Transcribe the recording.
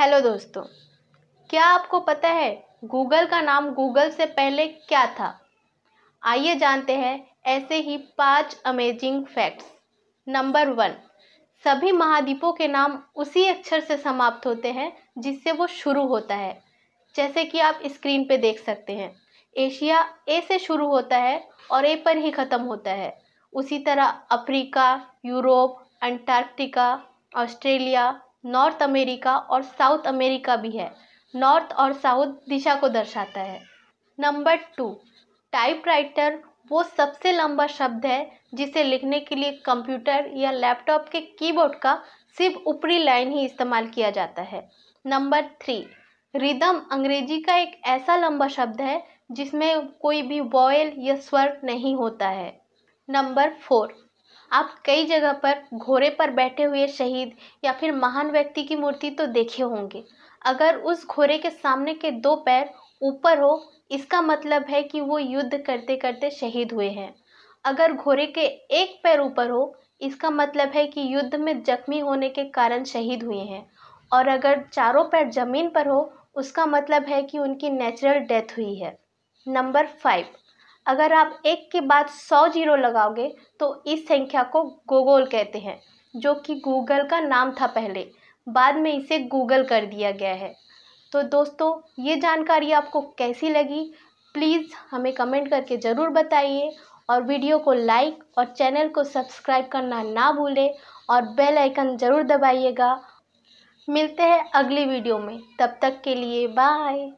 hello दोस्तों क्या आपको पता है गूगल का नाम गूगल से पहले क्या था आइए जानते हैं ऐसे ही पांच अमेजिंग फैक्ट्स नंबर वन सभी महाद्वीपों के नाम उसी अक्षर से समाप्त होते हैं जिससे वो शुरू होता है जैसे कि आप स्क्रीन पे देख सकते हैं एशिया ए से शुरू होता है और ए पर ही ख़त्म होता है उसी तरह Africa Europe Antarctica Australia North America और साउथ अमेरिका भी है नॉर्थ और साउथ दिशा को दर्शाता है नंबर टू टाइपराइटर वो सबसे लंबा शब्द है जिसे लिखने के लिए कंप्यूटर या लैपटॉप के कीबोर्ड का सिर्फ ऊपरी लाइन ही इस्तेमाल किया जाता है नंबर थ्री रिदम अंग्रेजी का एक ऐसा लंबा शब्द है जिसमें कोई भी वॉयल या स्वर नहीं होता है नंबर फोर आप कई जगह पर घोड़े पर बैठे हुए शहीद या फिर महान व्यक्ति की मूर्ति तो देखे होंगे अगर उस घोड़े के सामने के दो पैर ऊपर हो इसका मतलब है कि वो युद्ध करते करते शहीद हुए हैं अगर घोड़े के एक पैर ऊपर हो इसका मतलब है कि युद्ध में जख्मी होने के कारण शहीद हुए हैं और अगर चारों पैर ज़मीन पर हो उसका मतलब है कि उनकी नेचुरल डेथ हुई है नंबर फाइव अगर आप एक के बाद सौ जीरो लगाओगे तो इस संख्या को गूगल कहते हैं जो कि गूगल का नाम था पहले बाद में इसे गूगल कर दिया गया है तो दोस्तों ये जानकारी आपको कैसी लगी प्लीज़ हमें कमेंट करके ज़रूर बताइए और वीडियो को लाइक और चैनल को सब्सक्राइब करना ना भूलें और बेल आइकन ज़रूर दबाइएगा मिलते हैं अगली वीडियो में तब तक के लिए बाय